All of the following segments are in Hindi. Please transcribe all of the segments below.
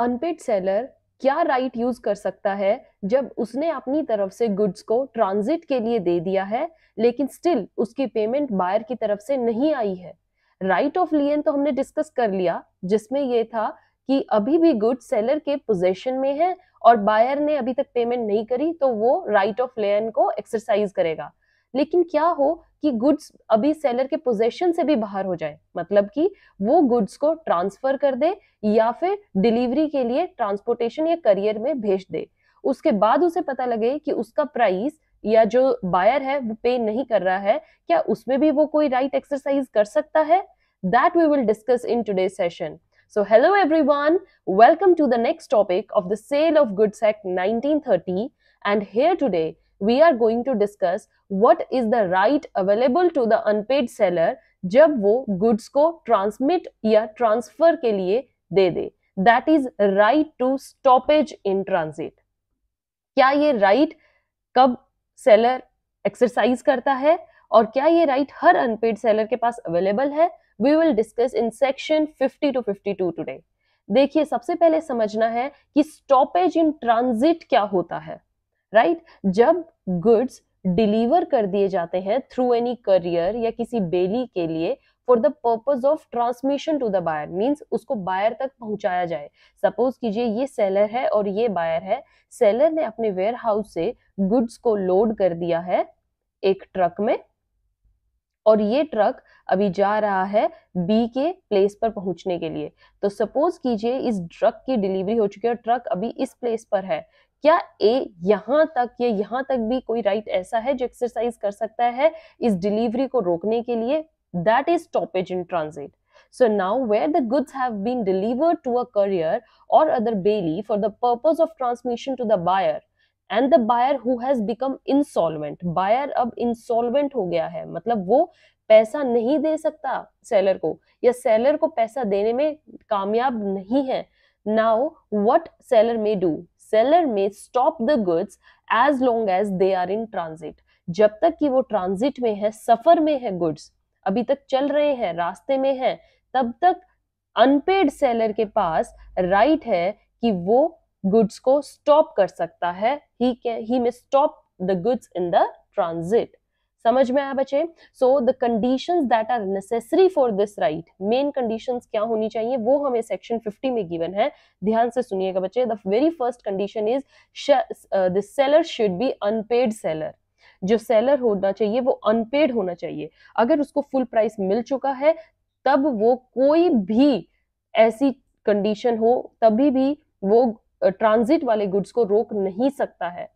अनपेड सेलर क्या राइट यूज कर सकता है जब उसने अपनी तरफ से गुड्स को ट्रांजिट के लिए दे दिया है लेकिन स्टिल उसकी पेमेंट बायर की तरफ से नहीं आई है राइट ऑफ लियन तो हमने डिस्कस कर लिया जिसमें यह था कि अभी भी गुड्स सेलर के पोजेशन में है और बायर ने अभी तक पेमेंट नहीं करी तो वो राइट ऑफ लेन को एक्सरसाइज करेगा लेकिन क्या हो कि गुड्स अभी सेलर के पोजेशन से भी बाहर हो जाए मतलब कि वो गुड्स को ट्रांसफर कर दे या फिर डिलीवरी के लिए ट्रांसपोर्टेशन या करियर में भेज दे उसके बाद उसे पता लगे कि उसका प्राइस या जो बायर है वो पे नहीं कर रहा है क्या उसमें भी वो कोई राइट right एक्सरसाइज कर सकता है that we will discuss in today session everyone welcome to the next topic of the sale of goods act nineteen thirty and here today we are going to discuss what is the right available to the unpaid seller जब वो goods को transmit या transfer के लिए दे दे that is right to stoppage in transit क्या ये right कब seller exercise करता है और क्या ये right हर unpaid seller के पास available है we will discuss in section 50 to 52 today देखिए सबसे पहले समझना है कि स्टॉपेज इन ट्रांजिट क्या होता है राइट जब गुड्स डिलीवर कर दिए जाते हैं थ्रू एनी करियर या किसी बेली के लिए for the purpose of transmission to the buyer means उसको बायर तक पहुंचाया जाए सपोज कीजिए ये सेलर है और ये बायर है सेलर ने अपने वेयर हाउस से गुड्स को लोड कर दिया है एक ट्रक में और ये ट्रक अभी जा रहा है बी के प्लेस पर पहुंचने के लिए तो सपोज कीजिए इस ट्रक की डिलीवरी हो चुकी है और ट्रक अभी इस प्लेस पर है क्या ए यहाँ तक या यहाँ तक भी कोई राइट ऐसा है जो एक्सरसाइज कर सकता है इस डिलीवरी को रोकने के लिए that is stoppage in transit So now, where the goods have been delivered to a courier or other bailee for the purpose of transmission to the buyer, and the buyer who has become insolvent, buyer अब insolvent हो गया है, मतलब वो पैसा नहीं दे सकता सेलर को या सेलर को पैसा देने में कामयाब नहीं है now what seller may do seller may stop the goods as long as they are in transit जब तक कि वो ट्रांजिट में है सफर में है गुड्स अभी तक चल रहे हैं रास्ते में है तब तक अनपेड सेलर के पास राइट right है कि वो गुड्स को स्टॉप कर सकता है he can he may stop the goods in the transit समझ में आया बच्चे so the condition that are necessary for this right main condition क्या होनी चाहिए वो हमें सेक्शन फिफ्टी में गिवन है ध्यान से सुनिएगा बच्चे the very first condition is the seller should be unpaid seller जो सेलर होना चाहिए वो अनपेड होना चाहिए अगर उसको फुल प्राइस मिल चुका है तब वो कोई भी ऐसी कंडीशन हो तभी भी वो ट्रांजिट वाले गुड्स को रोक नहीं सकता है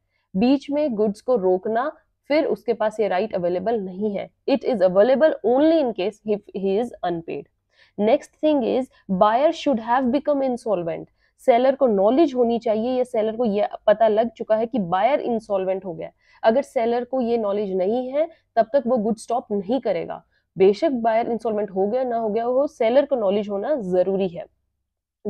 बीच में गुड्स को रोकना फिर उसके पास ये राइट अवेलेबल नहीं है it is available only in case he is unpaid next thing is buyer should have become insolvent seller को नॉलेज होनी चाहिए या सेलर को यह पता लग चुका है कि बायर इंसॉल्वेंट हो गया अगर सेलर को ये नॉलेज नहीं है तब तक वो गुड स्टॉप नहीं करेगा बेशक बायर इंस्टॉलमेंट हो गया ना हो गया हो सेलर को नॉलेज होना जरूरी है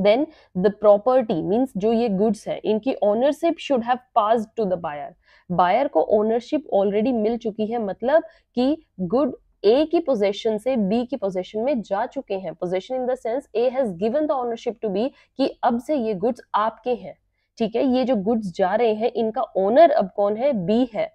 देन द प्रॉपर्टी मीन्स जो ये गुड्स हैं इनकी ownership should have pass to the buyer buyer को ओनरशिप ऑलरेडी मिल चुकी है मतलब कि गुड ए की पोजीशन से बी की पोजीशन में जा चुके हैं possession in the sense A has given the ownership to B कि अब से ये गुड्स आपके हैं ठीक है ये जो गुड्स जा रहे हैं इनका ओनर अब कौन है बी है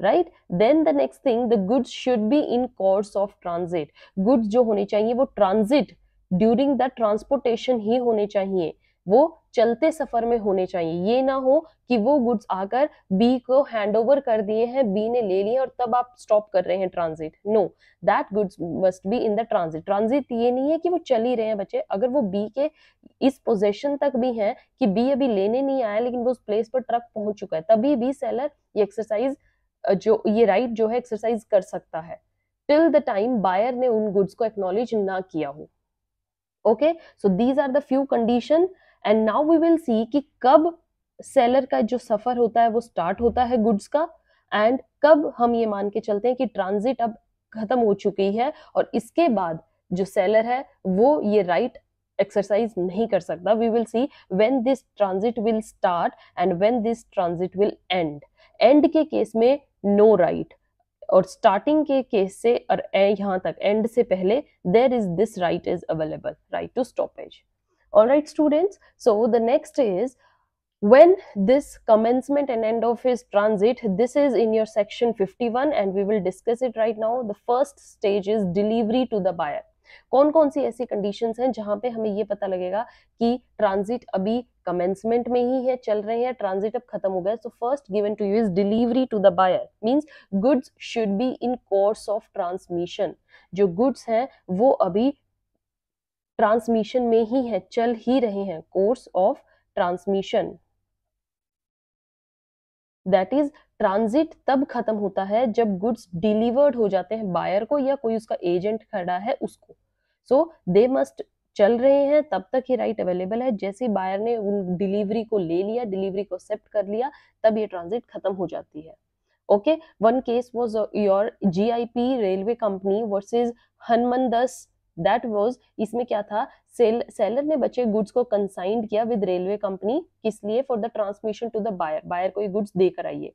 right then the next thing the goods should be in course of transit goods जो होने चाहिए वो ट्रांजिट ड्यूरिंग द ट्रांसपोर्टेशन ही होने चाहिए वो चलते सफर में होने चाहिए ये ना हो कि वो गुड्स आकर बी को हैंड ओवर कर दिए हैं बी ने ले लिए और तब आप स्टॉप कर रहे हैं transit know that goods must be in the transit transit ये नहीं है कि वो चल ही रहे हैं बच्चे अगर वो बी के इस पोजेशन तक भी हैं कि बी अभी लेने नहीं आया लेकिन वो उस प्लेस पर ट्रक पहुंच चुका है तभी भी सेलर ये एक्सरसाइज जो ये राइट जो है एक्सरसाइज कर सकता है टिल द टाइम बायर ने उन गुड्स को एक्नोलेज ना किया हो okay so these are the few condition and now we will see कि कब सेलर का जो सफ़र होता है वो स्टार्ट होता है गुड्स का एंड कब हम ये मान के चलते हैं कि ट्रांजिट अब खत्म हो चुकी है और इसके बाद जो सेलर है वो ये राइट right एक्सरसाइज नहीं कर सकता we will see when this transit will start and when this transit will end end के केस में नो no राइट right. और स्टार्टिंग के केस से और यहाँ तक एंड से पहले there is this right is available right to stoppage all right students, so the next is when this commencement and end of his transit this is in your section 51 and we will discuss it right now the first stage is delivery to the buyer कौन कौन सी ऐसी कंडीशंस हैं जहां पे हमें ये पता लगेगा कि ट्रांजिट अभी कमेंसमेंट में ही है चल रहे हैं ट्रांजिट अब खत्म हो गया so first given to you is delivery to the buyer means goods should be in course of transmission जो गुड्स हैं वो अभी ट्रांसमिशन में ही है चल ही रहे हैं course of transmission that is transit तब खत्म होता है जब गुड्स डिलीवर्ड हो जाते हैं बायर को या कोई उसका एजेंट खड़ा है उसको सो दे मस्ट चल रहे हैं तब तक ही राइट अवेलेबल है जैसे बायर ने उन डिलीवरी को ले लिया डिलीवरी को एक्सेप्ट कर लिया तब ये ट्रांजिट खत्म हो जाती है okay one case was your G I P railway company versus Hanuman Das that was इसमें क्या था सेल सेलर ने बचे गुड्स को कंसाइंड किया विद रेलवे कंपनी किस लिए for the transmission to the buyer buyer को ये गुड्स देकर आइए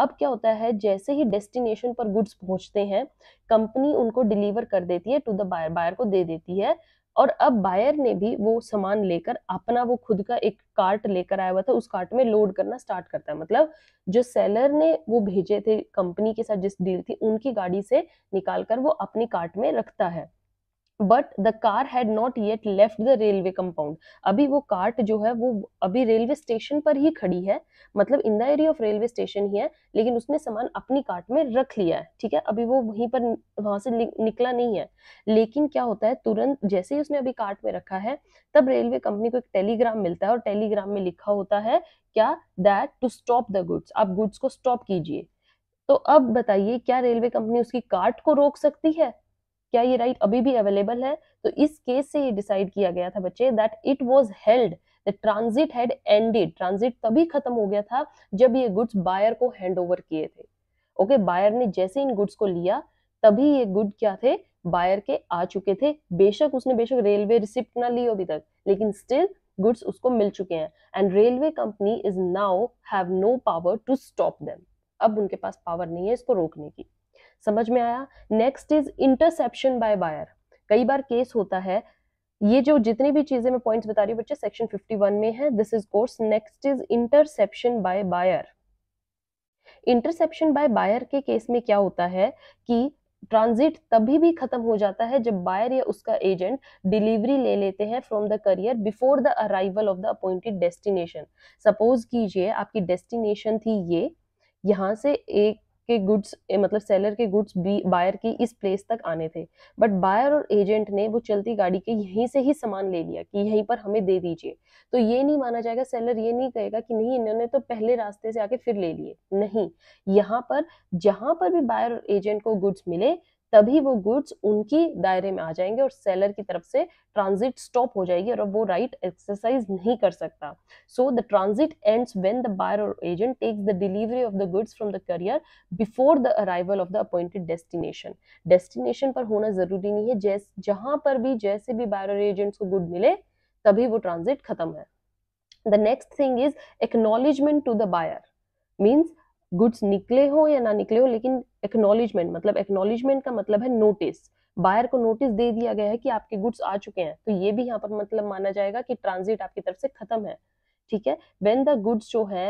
अब क्या होता है जैसे ही डेस्टिनेशन पर गुड्स पहुंचते हैं कंपनी उनको डिलीवर कर देती है टू द बायर बायर को दे देती है और अब बायर ने भी वो सामान लेकर अपना वो खुद का एक कार्ट लेकर आया हुआ था उस कार्ट में लोड करना स्टार्ट करता है मतलब जो सेलर ने वो भेजे थे कंपनी के साथ जिस डील थी उनकी गाड़ी से निकाल कर वो अपनी कार्ट में रखता है but the car had not yet left the railway compound अभी वो कार्ट जो है वो अभी रेलवे स्टेशन पर ही खड़ी है मतलब in the area of railway station ही है लेकिन उसने सामान अपनी कार्ट में रख लिया है ठीक है अभी वो वहीं पर वहां से निकला नहीं है लेकिन क्या होता है तुरंत जैसे ही उसने अभी कार्ट में रखा है तब रेलवे कंपनी को एक टेलीग्राम मिलता है और टेलीग्राम में लिखा होता है क्या that to stop the goods आप गुड्स को स्टॉप कीजिए तो अब बताइए क्या रेलवे कंपनी उसकी कार्ट को रोक सकती है क्या ये राइट अभी भी अवेलेबल है तो इस केस से ये डिसाइड किया गया था बच्चे that it was held transit had ended transit तभी खत्म हो गया था जब ये गुड्स बायर को हैंड ओवर किए थे ओके okay, बायर ने जैसे इन गुड्स को लिया तभी ये गुड क्या थे बायर के आ चुके थे बेशक उसने बेशक रेलवे रिसिप्ट ना ली अभी तक लेकिन स्टिल गुड्स उसको मिल चुके हैं and railway company is now have no power to stop them अब उनके पास पावर नहीं है इसको रोकने की समझ में आया next is interception by buyer कई बार केस होता है ये जो जितनी भी चीजें मैं पॉइंट्स बता रही हूँ बच्चे सेक्शन 51 में है this is course next is interception by buyer interception by buyer के केस में क्या होता है कि ट्रांजिट तभी भी खत्म हो जाता है जब बायर या उसका एजेंट डिलीवरी ले लेते हैं from the carrier before the arrival of the appointed destination suppose कीजिए आपकी डेस्टिनेशन थी ये यहाँ से एक के गुड्स मतलब सेलर के गुड्स बी बायर की इस प्लेस तक आने थे बट बायर और एजेंट ने वो चलती गाड़ी के यहीं से ही सामान ले लिया कि यहीं पर हमें दे दीजिए तो ये नहीं माना जाएगा सेलर ये नहीं कहेगा कि नहीं इन्होंने तो पहले रास्ते से आके फिर ले लिए नहीं यहाँ पर जहां पर भी बायर और एजेंट को गुड्स मिले तभी वो गुड्स उनकी दायरे में आ जाएंगे और सेलर की तरफ से ट्रांजिट स्टॉप हो जाएगी और वो राइट right एक्सरसाइज नहीं कर सकता so the transit ends when the buyer or agent takes the delivery of the goods from the carrier before the arrival of the appointed destination destination पर होना जरूरी नहीं है जैस जहां पर भी जैसे भी बायर और एजेंट्स को गुड मिले तभी वो ट्रांजिट खत्म है the next thing is acknowledgement to the buyer means goods निकले हो या ना निकले हो लेकिन एक्नोलिजमेंट मतलब एक्नोलिजमेंट का मतलब है नोटिस बायर को नोटिस दे दिया गया है कि आपके गुड्स आ चुके हैं तो ये भी यहाँ पर मतलब माना जाएगा कि ट्रांजिट आपकी तरफ से खत्म है ठीक है वेन द गुड्स जो है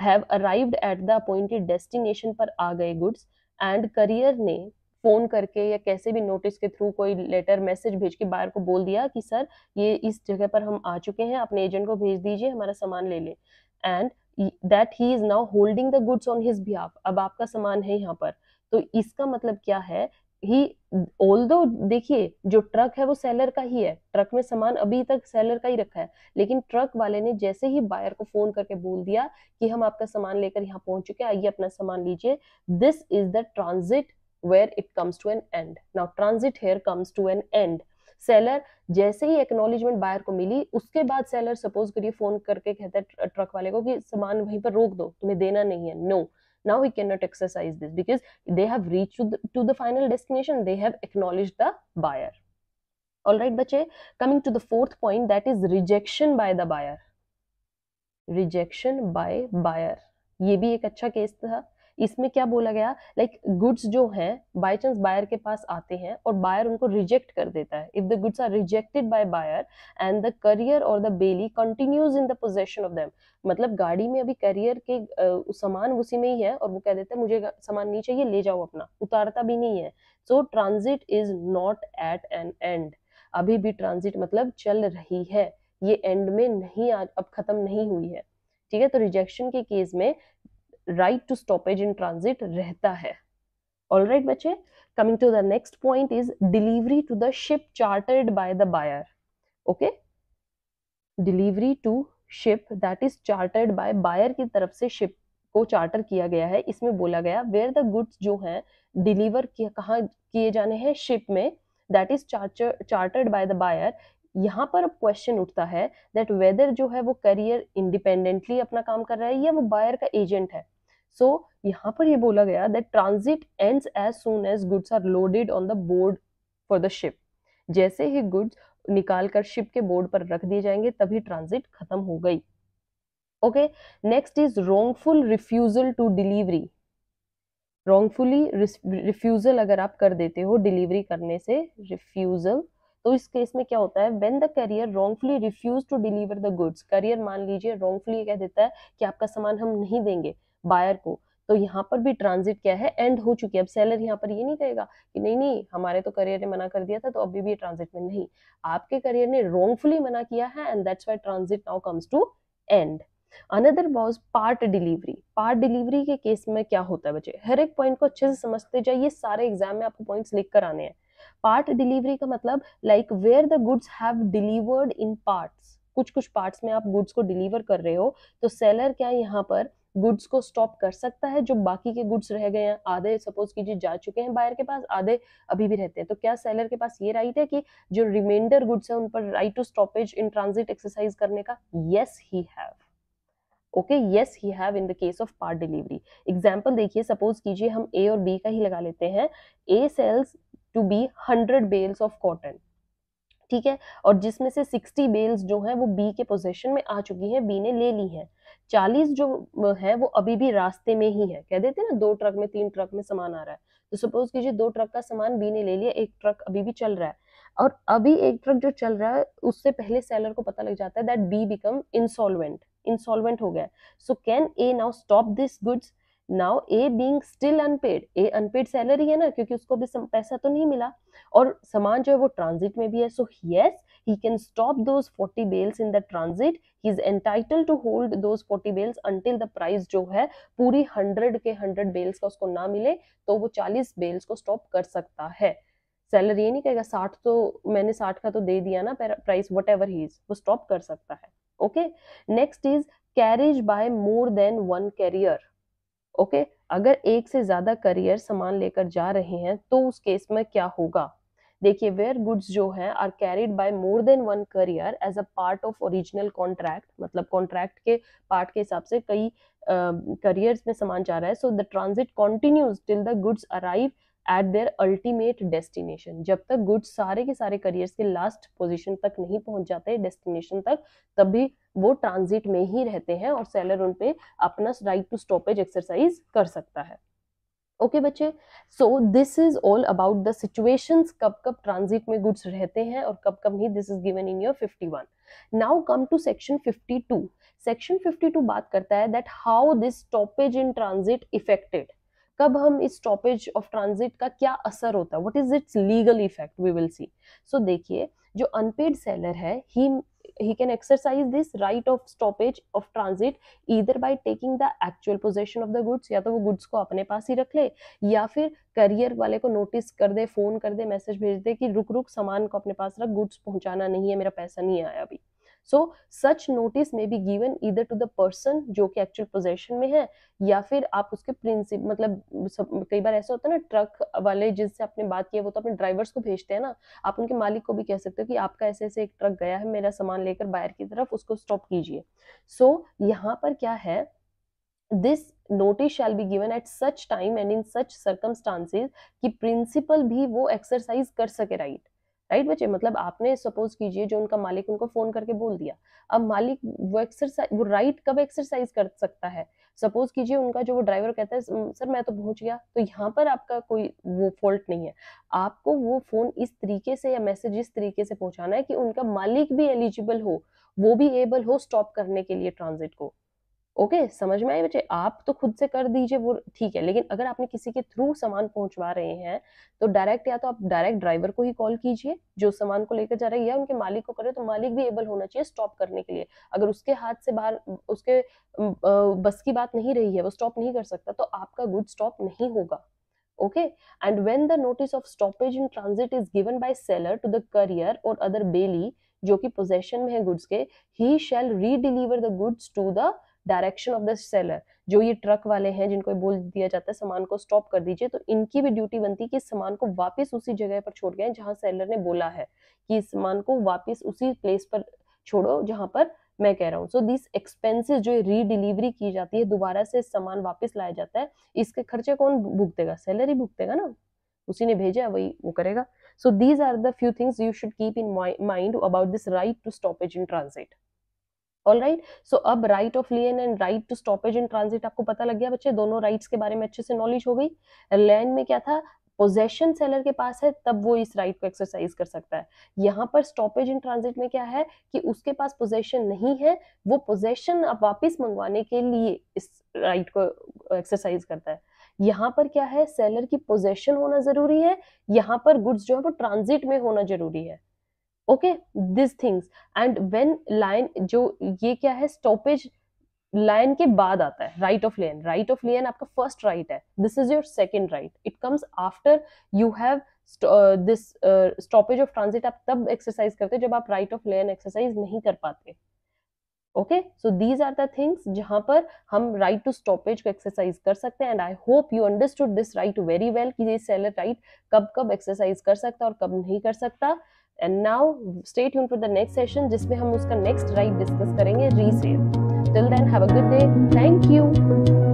have arrived at the appointed destination पर आ गए गुड्स एंड करियर ने फोन करके या कैसे भी नोटिस के थ्रू कोई लेटर मैसेज भेज के बायर को बोल दिया कि सर ये इस जगह पर हम आ चुके हैं अपने एजेंट को भेज दीजिए हमारा सामान ले ले and that he is now holding the goods on his behalf अब आपका सामान है यहाँ पर तो इसका मतलब क्या है ही ऑल दो देखिए जो ट्रक है वो सेलर का ही है ट्रक में सामान अभी तक सेलर का ही रखा है लेकिन ट्रक वाले ने जैसे ही बायर को फोन करके बोल दिया कि हम आपका सामान लेकर यहाँ पहुंच चुके हैं आइए अपना सामान लीजिए this is the transit where it comes to an end now transit here comes to an end seller जैसे ही एक्नोलेजमेंट बायर को मिली उसके बाद सेलर सपोज करिए फोन करके कहता है ट्रक वाले को कि सामान वहीं पर रोक दो तुम्हें देना नहीं है no now we can not exercise this because they have reach to the final destination they have acknowledge the buyer all right बच्चे coming to the fourth point that is rejection by the buyer rejection by buyer ये भी एक अच्छा केस था इसमें क्या बोला गया लाइक like, गुड्स जो हैं बाई चांस बायर के पास आते हैं और बायर उनको रिजेक्ट कर देता है if the goods are rejected by buyer and the carrier or the bailee continues in the possession of them मतलब गाड़ी में अभी करियर के uh, सामान उसी में ही है और वो कह देते हैं मुझे सामान नहीं चाहिए ले जाओ अपना उतारता भी नहीं है so transit is not at an end अभी भी ट्रांजिट मतलब चल रही है ये एंड में नहीं आज अब खत्म नहीं हुई है ठीक है तो रिजेक्शन के केस में right to stoppage in transit रहता है ऑल राइट right, बच्चे coming to the next point is delivery to the ship chartered by the buyer okay delivery to ship that is chartered by buyer की तरफ से शिप को चार्टर किया गया है इसमें बोला गया वेयर द गुड्स जो हैं डिलीवर कहाँ किए जाने हैं शिप में that is chartered by the buyer यहाँ पर अब क्वेश्चन उठता है दैट वेदर जो है वो करियर इंडिपेंडेंटली अपना काम कर रहा है या वो बायर का एजेंट है सो यहाँ पर ये बोला गया that transit ends as soon as goods are loaded on the board for the ship जैसे ही गुड्स निकाल कर शिप के बोर्ड पर रख दिए जाएंगे तभी ट्रांजिट खत्म हो गई okay next is wrongful refusal to delivery wrongfully refusal अगर आप कर देते हो डिलीवरी करने से रिफ्यूजल तो इस केस में क्या होता है when the carrier wrongfully refuse to deliver the goods carrier मान लीजिए रॉन्गफुली कह देता है कि आपका सामान हम नहीं देंगे बायर को तो यहाँ पर भी ट्रांजिट क्या है एंड हो चुकी है अब सेलर यहाँ पर ये नहीं कहेगा कि नहीं नहीं हमारे तो करियर ने मना कर दिया था तो अभी भी ट्रांजिट में नहीं आपके करियर ने रोंगफुली मना किया है and that's why transit now comes to end another was part delivery part delivery के केस में क्या होता है बच्चे हर एक पॉइंट को अच्छे से समझते जाइए सारे एग्जाम में आपको पॉइंट्स लिख कर आने हैं पार्ट डिलीवरी का मतलब like where the goods have delivered in parts कुछ कुछ पार्ट्स में आप गुड्स को डिलीवर कर रहे हो तो सेलर क्या यहाँ पर गुड्स को स्टॉप कर सकता है जो बाकी के गुड्स रह गए हैं आधे सपोज कीजिए जा चुके हैं बायर के पास आधे अभी भी रहते हैं तो क्या सेलर के पास ये राइट है कि जो रिमाइंडर गुड्स है उन पर right to stoppage in transit exercise करने का यस ही है okay yes he have in the case of part delivery example देखिए सपोज कीजिए हम ए और बी का ही लगा लेते हैं A sells to B hundred bales of cotton ठीक है और जिसमें से सिक्सटी बेल्स जो है वो बी के पोजेशन में आ चुकी है बी ने ले ली है चालीस जो है वो अभी भी रास्ते में ही है कह देते ना दो ट्रक में तीन ट्रक में सामान आ रहा है तो सपोज कीजिए दो ट्रक का सामान बी ने ले लिया एक ट्रक अभी भी चल रहा है और अभी एक ट्रक जो चल रहा है उससे पहले सेलर को पता लग जाता है that be become insolvent insolvent हो गया so can a now stop this goods now a being still unpaid a unpaid salary है ना क्योंकि उसको भी पैसा तो नहीं मिला और सामान जो है वो ट्रांजिट में भी है so yes he can stop those 40 bales in the transit he is entitled to hold those 40 bales until the price जो है पूरी 100 के 100 bales का उसको ना मिले तो वो 40 bales को stop कर सकता है सेलर ये नहीं कहेगा साठ तो मैंने साठ का तो दे दिया ना price whatever he is वो स्टॉप कर सकता है okay next is carriage by more than one carrier okay अगर एक से ज्यादा करियर सामान लेकर जा रहे हैं तो उस केस में क्या होगा देखिए वेयर गुड्स जो है are carried by more than one carrier as a part of original contract मतलब कॉन्ट्रैक्ट के पार्ट के हिसाब से कई करियर्स uh, में सामान जा रहा है so the transit continues till the goods arrive at their ultimate destination जब तक गुड्स सारे के सारे करियर्स के लास्ट पोजिशन तक नहीं पहुंच जाते डेस्टिनेशन तक तब भी वो ट्रांजिट में ही रहते हैं और सेलर उन अपना राइट टू स्टॉपेज एक्सरसाइज कर सकता है ओके okay, बच्चे so this is all about the situations कब कब ट्रांजिट में गुड्स रहते हैं और कब कब नहीं this is given in your 51 now come to section 52 section 52 बात करता है that how this stoppage in transit effected कब हम इस स्टॉपेज ऑफ ट्रांजिट का क्या असर होता है what is its legal effect we will see so देखिए जो अनपेड सेलर है he he can exercise this right of stoppage of transit either by taking the actual possession of the goods ya to wo goods ko apne paas hi rakh le ya fir courier wale ko notice kar de phone kar de message bhej de ki ruk ruk saman ko apne paas rakh goods pahunchana nahi hai mera paisa nahi aaya abhi so such notice में बी गिवन इधर टू द पर्सन जो कि एक्चुअल पोजेशन में है या फिर आप उसके प्रिंसिप मतलब सब, कई बार ऐसा होता है ना ट्रक वाले जिससे आपने बात की है वो तो अपने ड्राइवर्स को भेजते हैं ना आप उनके मालिक को भी कह सकते हो कि आपका ऐसे ऐसे एक ट्रक गया है मेरा सामान लेकर बाहर की तरफ उसको स्टॉप कीजिए सो so, यहाँ पर क्या है this notice shall be given at such time and in such circumstances कि प्रिंसिपल भी वो एक्सरसाइज कर सके राइट राइट बच्चे मतलब आपने सपोज कीजिए जो उनका मालिक उनको फोन करके बोल दिया अब मालिक वो एक्सरसाइज वो राइट कब एक्सरसाइज कर सकता है सपोज कीजिए उनका जो वो ड्राइवर कहता है सर मैं तो पहुंच गया तो यहाँ पर आपका कोई वो फॉल्ट नहीं है आपको वो फोन इस तरीके से या मैसेज इस तरीके से पहुंचाना है कि उनका मालिक भी एलिजिबल हो वो भी एबल हो स्टॉप करने के लिए ट्रांजिट को ओके समझ में आए बच्चे आप तो खुद से कर दीजिए वो ठीक है लेकिन अगर आपने किसी के थ्रू सामान पहुंचवा रहे हैं तो डायरेक्ट या तो आप डायरेक्ट ड्राइवर को ही कॉल कीजिए जो सामान को लेकर जा रहे हैं या उनके मालिक को करे तो मालिक भी एबल होना चाहिए स्टॉप करने के लिए अगर उसके हाथ से बाहर उसके बस की बात नहीं रही है वो स्टॉप नहीं कर सकता तो आपका गुड स्टॉप नहीं होगा okay and when the notice of stoppage in transit is given by seller to the carrier और अदर बेली जो कि पोजेशन में है गुड्स के he shall redeliver the goods to the direction of the seller जो ये ट्रक वाले हैं जिनको बोल दिया जाता है सामान को स्टॉप कर दीजिए तो इनकी भी ड्यूटी बनती है कि सामान को वापस उसी जगह पर छोड़ गए जहां सेलर ने बोला है कि सामान को वापस उसी प्लेस पर छोड़ो जहां पर मैं कह रहा हूँ सो दिस एक्सपेंसेस जो रीडिलीवरी की जाती है दोबारा से सामान वापस लाया जाता है इसके खर्चे कौन भुगतेगा सैलर ही भुगतेगा ना उसी ने भेजा वही वो करेगा so these are the few things you should keep in mind about this right to stoppage in transit all right so अब right of lien and right to stoppage in transit आपको पता लग गया बच्चे दोनों राइट्स के बारे में अच्छे से नॉलेज हो गई लैंड में क्या था पोजेशन सेलर के पास है तब वो इस राइट को एक्सरसाइज कर सकता है यहाँ पर स्टॉपेज इन ट्रांजिट में क्या है कि उसके पास पोजेशन नहीं है वो पोजेशन अब वापिस मंगवाने के लिए इस राइट को एक्सरसाइज करता है यहाँ पर क्या है सेलर की पोजेशन होना जरूरी है यहाँ पर गुड्स जो है वो ट्रांजिट में होना जरूरी है okay this things and when lien जो ये क्या है स्टॉपेज लाइन के बाद आता है right of lien right of lien आपका फर्स्ट राइट है this is your second right it comes after you have this stoppage of transit आप तब एक्सरसाइज करते हो जब आप राइट ऑफ लेन एक्सरसाइज नहीं कर पाते okay so these are the things जहां पर हम राइट टू स्टॉपेज को एक्सरसाइज कर सकते हैं and I hope you understood this right very well कि ये सेलर राइट कब कब एक्सरसाइज कर सकता और कब नहीं कर सकता and now stay tune for the next session जिसमें हम उसका नेक्स्ट राइट डिस्कस करेंगे resale till then have a good day thank you